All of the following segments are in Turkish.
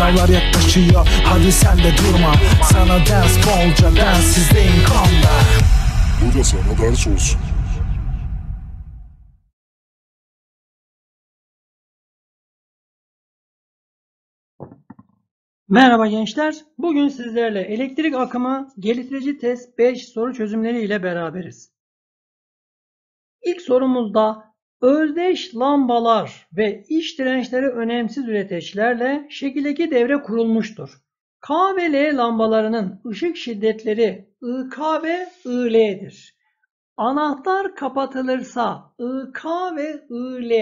Sınavlar yaklaşıyor hadi sen de durma Sana ders bolca densizdeyim kanla Bu da sana ders olsun Merhaba gençler. Bugün sizlerle elektrik akımı geliştirici test 5 soru çözümleri ile beraberiz. İlk sorumuzda Özdeş lambalar ve iç dirençleri önemsiz üreteçlerle şekildeki devre kurulmuştur. K ve L lambalarının ışık şiddetleri IK ve IL'dir. Anahtar kapatılırsa IK ve IL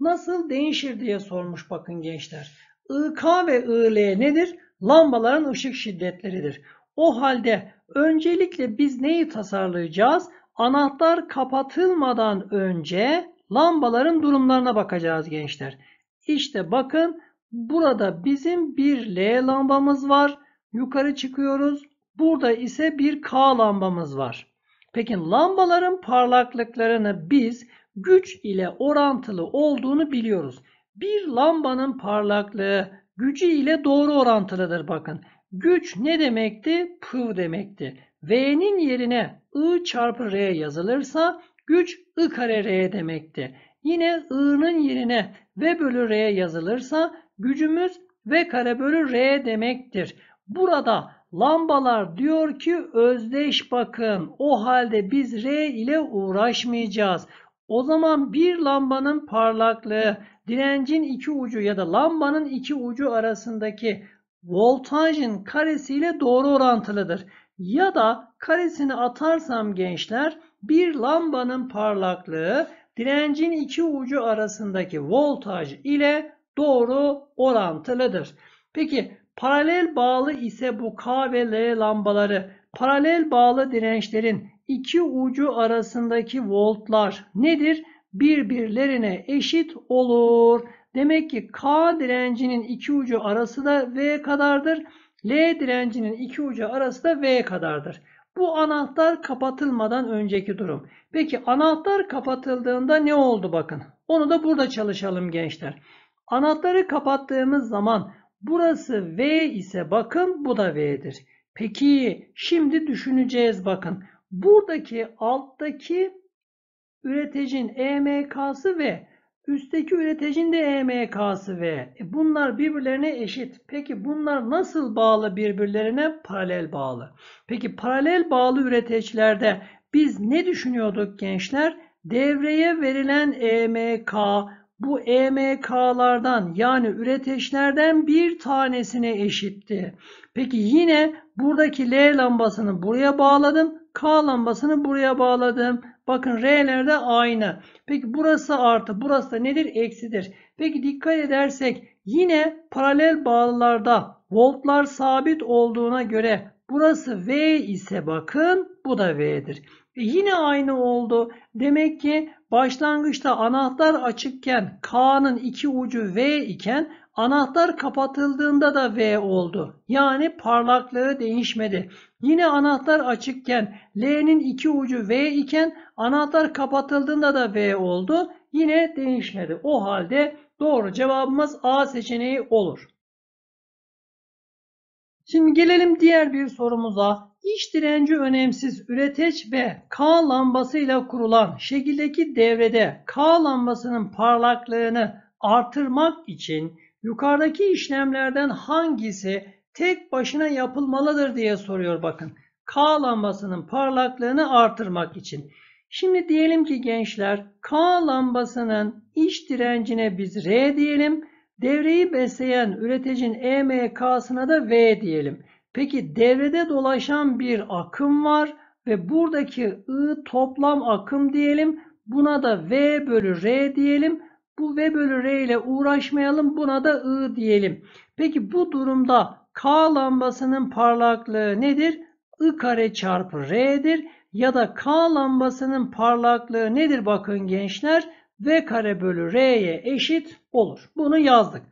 nasıl değişir diye sormuş bakın gençler. IK ve IL nedir? Lambaların ışık şiddetleridir. O halde öncelikle biz neyi tasarlayacağız? Anahtar kapatılmadan önce Lambaların durumlarına bakacağız gençler. İşte bakın burada bizim bir L lambamız var. Yukarı çıkıyoruz. Burada ise bir K lambamız var. Peki lambaların parlaklıklarını biz güç ile orantılı olduğunu biliyoruz. Bir lambanın parlaklığı gücü ile doğru orantılıdır bakın. Güç ne demekti? Pıv demekti. V'nin yerine I çarpı R yazılırsa Güç I kare R demekti. Yine I'nın yerine V bölü R yazılırsa gücümüz V kare bölü R demektir. Burada lambalar diyor ki özdeş bakın. O halde biz R ile uğraşmayacağız. O zaman bir lambanın parlaklığı, direncin iki ucu ya da lambanın iki ucu arasındaki voltajın karesiyle doğru orantılıdır. Ya da karesini atarsam gençler bir lambanın parlaklığı direncin iki ucu arasındaki voltaj ile doğru orantılıdır. Peki paralel bağlı ise bu K ve L lambaları paralel bağlı dirençlerin iki ucu arasındaki voltlar nedir? Birbirlerine eşit olur. Demek ki K direncinin iki ucu arası da V kadardır. L direncinin iki ucu arası da V kadardır. Bu anahtar kapatılmadan önceki durum. Peki anahtar kapatıldığında ne oldu bakın. Onu da burada çalışalım gençler. Anahtarı kapattığımız zaman burası V ise bakın bu da V'dir. Peki şimdi düşüneceğiz bakın. Buradaki alttaki üreticinin EMK'sı ve Üstteki üretecin de EMK'sı V. E bunlar birbirlerine eşit. Peki bunlar nasıl bağlı birbirlerine? Paralel bağlı. Peki paralel bağlı üreticilerde biz ne düşünüyorduk gençler? Devreye verilen EMK bu EMK'lardan yani üreteçlerden bir tanesine eşitti. Peki yine buradaki L lambasını buraya bağladım. K lambasını buraya bağladım. Bakın R'lerde aynı. Peki burası artı, burası da nedir? Eksidir. Peki dikkat edersek yine paralel bağlılarda voltlar sabit olduğuna göre burası V ise bakın bu da V'dir. E yine aynı oldu. Demek ki başlangıçta anahtar açıkken K'nın iki ucu V iken anahtar kapatıldığında da V oldu. Yani parlaklığı değişmedi. Yine anahtar açıkken L'nin iki ucu V iken anahtar kapatıldığında da V oldu. Yine değişmedi. O halde doğru cevabımız A seçeneği olur. Şimdi gelelim diğer bir sorumuza. İş direnci önemsiz üreteç ve K lambasıyla kurulan şekildeki devrede K lambasının parlaklığını artırmak için yukarıdaki işlemlerden hangisi tek başına yapılmalıdır diye soruyor bakın. K lambasının parlaklığını artırmak için. Şimdi diyelim ki gençler K lambasının iç direncine biz R diyelim. Devreyi besleyen üreticinin EMK'sına da V diyelim. Peki devrede dolaşan bir akım var ve buradaki I toplam akım diyelim. Buna da V bölü R diyelim. Bu V bölü R ile uğraşmayalım buna da I diyelim. Peki bu durumda K lambasının parlaklığı nedir? I kare çarpı R'dir. Ya da K lambasının parlaklığı nedir bakın gençler? V kare bölü R'ye eşit olur. Bunu yazdık.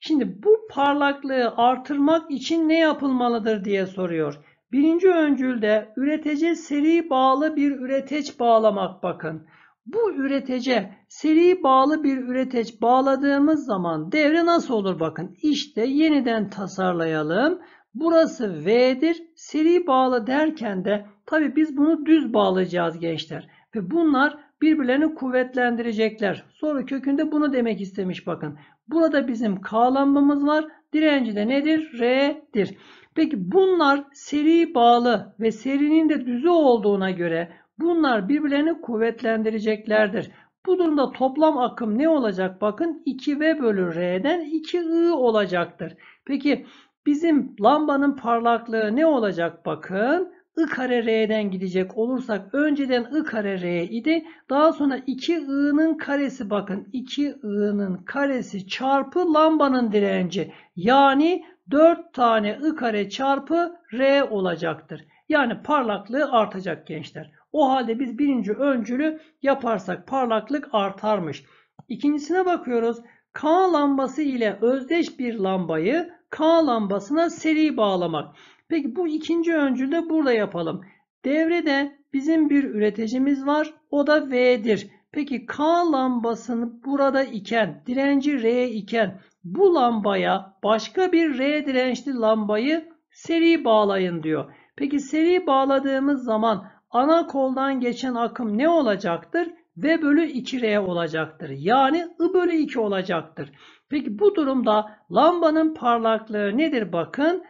Şimdi bu parlaklığı artırmak için ne yapılmalıdır diye soruyor. Birinci öncülde üretici seri bağlı bir üreteç bağlamak bakın bu üretece seri bağlı bir üreteç bağladığımız zaman devre nasıl olur bakın. İşte yeniden tasarlayalım. Burası V'dir. Seri bağlı derken de tabi biz bunu düz bağlayacağız gençler. Ve bunlar birbirlerini kuvvetlendirecekler. Soru kökünde bunu demek istemiş bakın. Burada bizim K lambamız var. Direnci de nedir? R'dir. Peki bunlar seri bağlı ve serinin de düzü olduğuna göre Bunlar birbirlerini kuvvetlendireceklerdir. Bu durumda toplam akım ne olacak? Bakın 2V bölü R'den 2I olacaktır. Peki bizim lambanın parlaklığı ne olacak? Bakın I kare R'den gidecek olursak önceden I kare R idi. Daha sonra 2 inin karesi bakın 2 inin karesi çarpı lambanın direnci. Yani 4 tane I kare çarpı R olacaktır. Yani parlaklığı artacak gençler. O halde biz birinci öncülü yaparsak parlaklık artarmış. İkincisine bakıyoruz. K lambası ile özdeş bir lambayı K lambasına seri bağlamak. Peki bu ikinci öncülü de burada yapalım. Devrede bizim bir üreticimiz var. O da V'dir. Peki K lambasını burada iken, direnci R iken bu lambaya başka bir R dirençli lambayı seri bağlayın diyor. Peki seri bağladığımız zaman ana koldan geçen akım ne olacaktır? V bölü 2R olacaktır. Yani I bölü 2 olacaktır. Peki bu durumda lambanın parlaklığı nedir? Bakın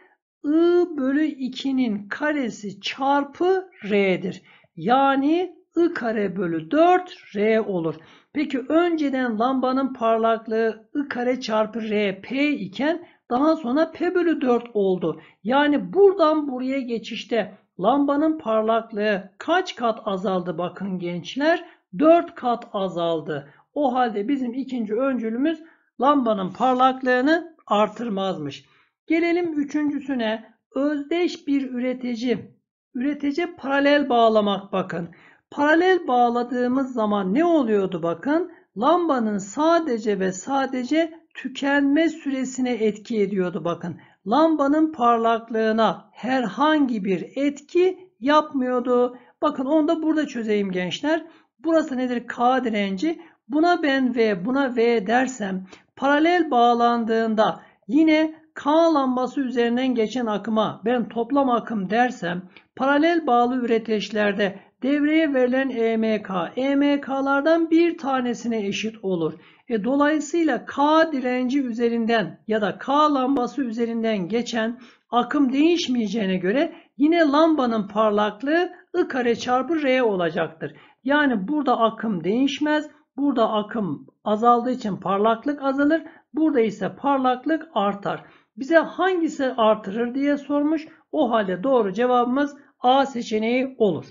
I bölü 2'nin karesi çarpı R'dir. Yani I kare bölü 4 R olur. Peki önceden lambanın parlaklığı I kare çarpı R P iken daha sonra P bölü 4 oldu. Yani buradan buraya geçişte Lambanın parlaklığı kaç kat azaldı bakın gençler? 4 kat azaldı. O halde bizim ikinci öncülümüz lambanın parlaklığını artırmazmış. Gelelim üçüncüsüne. Özdeş bir üretici. Üretici paralel bağlamak bakın. Paralel bağladığımız zaman ne oluyordu bakın? Lambanın sadece ve sadece tükenme süresine etki ediyordu bakın lambanın parlaklığına herhangi bir etki yapmıyordu. Bakın onu da burada çözeyim gençler. Burası nedir? K direnci. Buna ben V, buna V dersem paralel bağlandığında yine K lambası üzerinden geçen akıma ben toplam akım dersem paralel bağlı üreteçlerde Devreye verilen EMK. EMK'lardan bir tanesine eşit olur. E, dolayısıyla K direnci üzerinden ya da K lambası üzerinden geçen akım değişmeyeceğine göre yine lambanın parlaklığı I kare çarpı R olacaktır. Yani burada akım değişmez. Burada akım azaldığı için parlaklık azalır. Burada ise parlaklık artar. Bize hangisi artırır diye sormuş. O halde doğru cevabımız A seçeneği olur.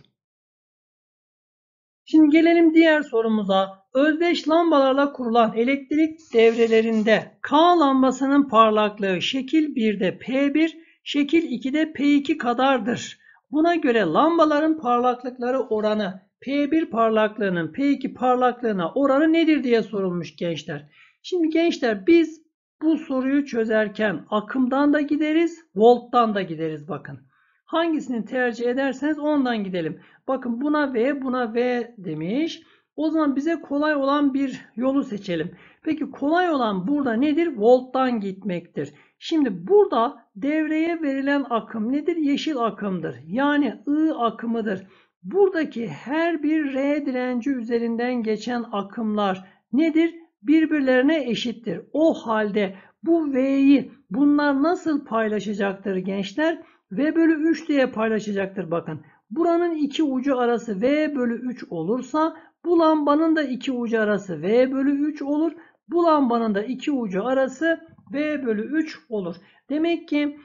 Şimdi gelelim diğer sorumuza. Özdeş lambalarla kurulan elektrik devrelerinde K lambasının parlaklığı şekil 1'de P1, şekil 2'de P2 kadardır. Buna göre lambaların parlaklıkları oranı P1 parlaklığının P2 parlaklığına oranı nedir diye sorulmuş gençler. Şimdi gençler biz bu soruyu çözerken akımdan da gideriz, volttan da gideriz bakın. Hangisini tercih ederseniz ondan gidelim. Bakın buna V, buna V demiş. O zaman bize kolay olan bir yolu seçelim. Peki kolay olan burada nedir? Volt'tan gitmektir. Şimdi burada devreye verilen akım nedir? Yeşil akımdır. Yani I akımıdır. Buradaki her bir R direnci üzerinden geçen akımlar nedir? Birbirlerine eşittir. O halde bu V'yi bunlar nasıl paylaşacaktır gençler? V bölü 3 diye paylaşacaktır bakın. Buranın iki ucu arası V bölü 3 olursa bu lambanın da iki ucu arası V bölü 3 olur. Bu lambanın da iki ucu arası V bölü 3 olur. Demek ki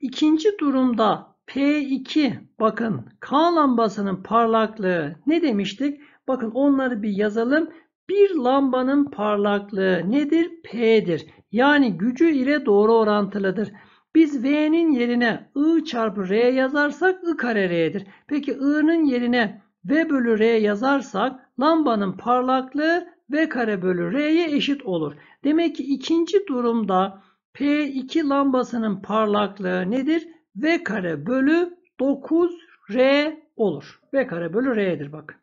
ikinci durumda P2 bakın K lambasının parlaklığı ne demiştik? Bakın onları bir yazalım. Bir lambanın parlaklığı nedir? P'dir. Yani gücü ile doğru orantılıdır. Biz V'nin yerine I çarpı R yazarsak I kare R'dir. Peki i'nin yerine V bölü R yazarsak lambanın parlaklığı V kare bölü R'ye eşit olur. Demek ki ikinci durumda P2 lambasının parlaklığı nedir? V kare bölü 9 R olur. V kare bölü R'dir bakın.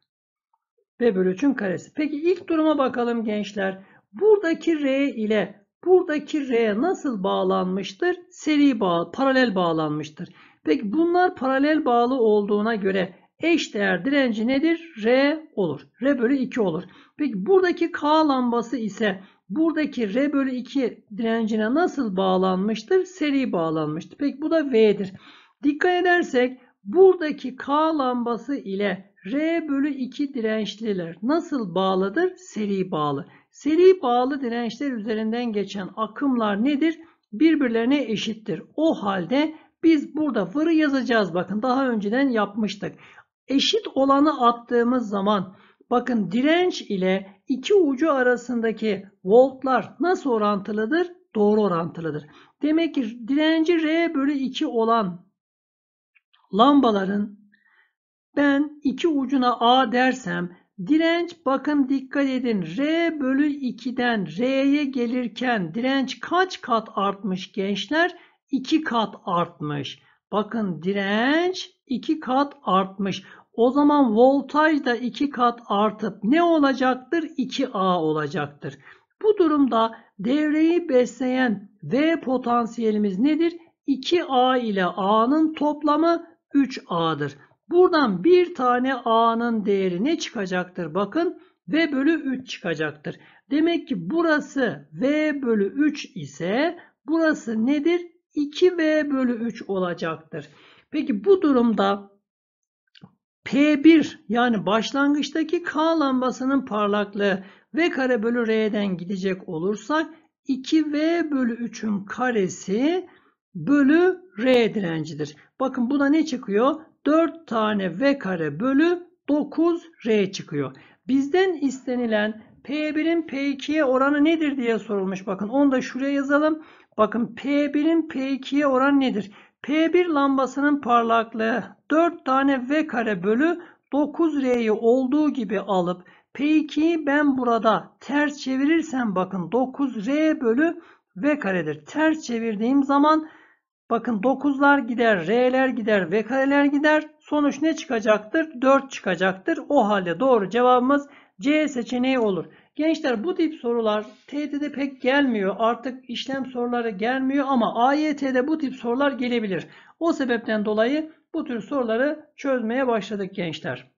V bölü 3'ün karesi. Peki ilk duruma bakalım gençler. Buradaki R ile Buradaki R nasıl bağlanmıştır? Seri bağ, paralel bağlanmıştır. Peki bunlar paralel bağlı olduğuna göre eş değer direnci nedir? R olur. R bölü 2 olur. Peki buradaki K lambası ise buradaki R bölü 2 direncine nasıl bağlanmıştır? Seri bağlanmıştır. Peki bu da V'dir. Dikkat edersek buradaki K lambası ile R bölü 2 dirençliler nasıl bağlıdır? Seri bağlı. Seri bağlı dirençler üzerinden geçen akımlar nedir? Birbirlerine eşittir. O halde biz burada fırı yazacağız. Bakın daha önceden yapmıştık. Eşit olanı attığımız zaman bakın direnç ile iki ucu arasındaki voltlar nasıl orantılıdır? Doğru orantılıdır. Demek ki direnci R bölü 2 olan lambaların ben iki ucuna A dersem Direnç bakın dikkat edin R bölü 2'den R'ye gelirken direnç kaç kat artmış gençler? 2 kat artmış. Bakın direnç 2 kat artmış. O zaman voltaj da 2 kat artıp ne olacaktır? 2A olacaktır. Bu durumda devreyi besleyen V potansiyelimiz nedir? 2A ile A'nın toplamı 3A'dır. Buradan bir tane A'nın değeri ne çıkacaktır? Bakın V bölü 3 çıkacaktır. Demek ki burası V bölü 3 ise burası nedir? 2V bölü 3 olacaktır. Peki bu durumda P1 yani başlangıçtaki K lambasının parlaklığı V kare bölü R'den gidecek olursak 2V bölü 3'ün karesi bölü R direncidir. Bakın bu da ne çıkıyor? 4 tane v kare bölü 9r çıkıyor. Bizden istenilen P1'in P2'ye oranı nedir diye sorulmuş. Bakın onu da şuraya yazalım. Bakın P1'in P2'ye oranı nedir? P1 lambasının parlaklığı 4 tane V kare bölü 9R'yi olduğu gibi alıp P2'yi ben burada ters çevirirsem bakın 9R bölü V karedir. Ters çevirdiğim zaman Bakın 9'lar gider, R'ler gider, VK'ler gider. Sonuç ne çıkacaktır? 4 çıkacaktır. O halde doğru cevabımız C seçeneği olur. Gençler bu tip sorular TYT'de pek gelmiyor. Artık işlem soruları gelmiyor ama AYT'de bu tip sorular gelebilir. O sebepten dolayı bu tür soruları çözmeye başladık gençler.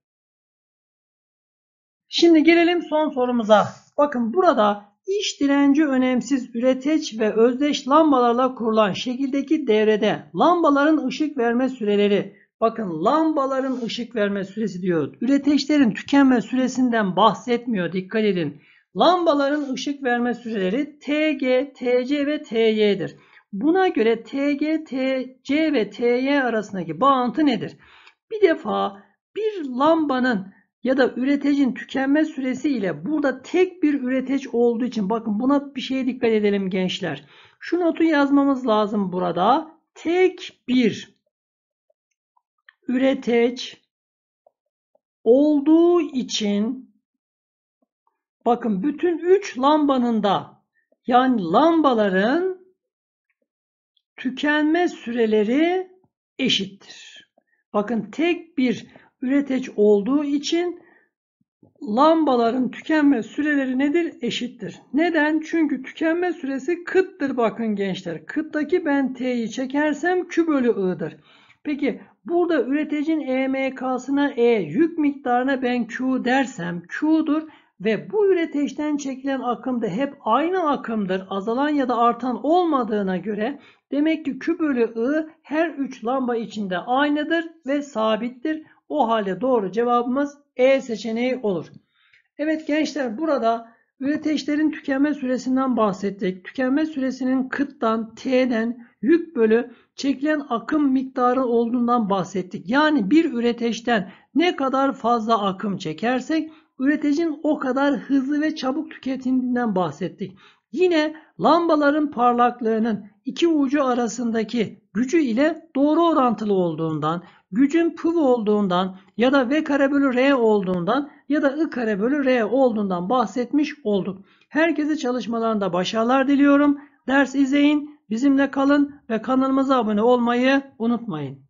Şimdi gelelim son sorumuza. Bakın burada İş direnci önemsiz üreteç ve özdeş lambalarla kurulan şekildeki devrede lambaların ışık verme süreleri Bakın lambaların ışık verme süresi diyor. Üreteçlerin tükenme süresinden bahsetmiyor. Dikkat edin. Lambaların ışık verme süreleri TG, TC ve TY'dir. Buna göre TG, TC ve TY arasındaki bağıntı nedir? Bir defa bir lambanın ya da üretecin tükenme süresi ile burada tek bir üreteç olduğu için bakın buna bir şeye dikkat edelim gençler. Şu notu yazmamız lazım burada. Tek bir üreteç olduğu için bakın bütün 3 lambanın da yani lambaların tükenme süreleri eşittir. Bakın tek bir üreteç olduğu için lambaların tükenme süreleri nedir? Eşittir. Neden? Çünkü tükenme süresi kıttır bakın gençler. Kıttaki ben T'yi çekersem Q bölü I'dır. Peki burada üreticinin EMK'sına E yük miktarına ben Q dersem Q'dur ve bu üreteçten çekilen akım da hep aynı akımdır. Azalan ya da artan olmadığına göre demek ki Q bölü I her 3 lamba içinde aynıdır ve sabittir. O halde doğru cevabımız E seçeneği olur. Evet gençler burada üreteçlerin tükenme süresinden bahsettik. Tükenme süresinin 40'tan T'den yük bölü çekilen akım miktarı olduğundan bahsettik. Yani bir üreteçten ne kadar fazla akım çekersek üretecin o kadar hızlı ve çabuk tüketildiğinden bahsettik. Yine lambaların parlaklığının iki ucu arasındaki gücü ile doğru orantılı olduğundan, gücün pıv olduğundan ya da v kare bölü r olduğundan ya da i kare bölü r olduğundan bahsetmiş olduk. Herkese çalışmalarında başarılar diliyorum. Ders izleyin, bizimle kalın ve kanalımıza abone olmayı unutmayın.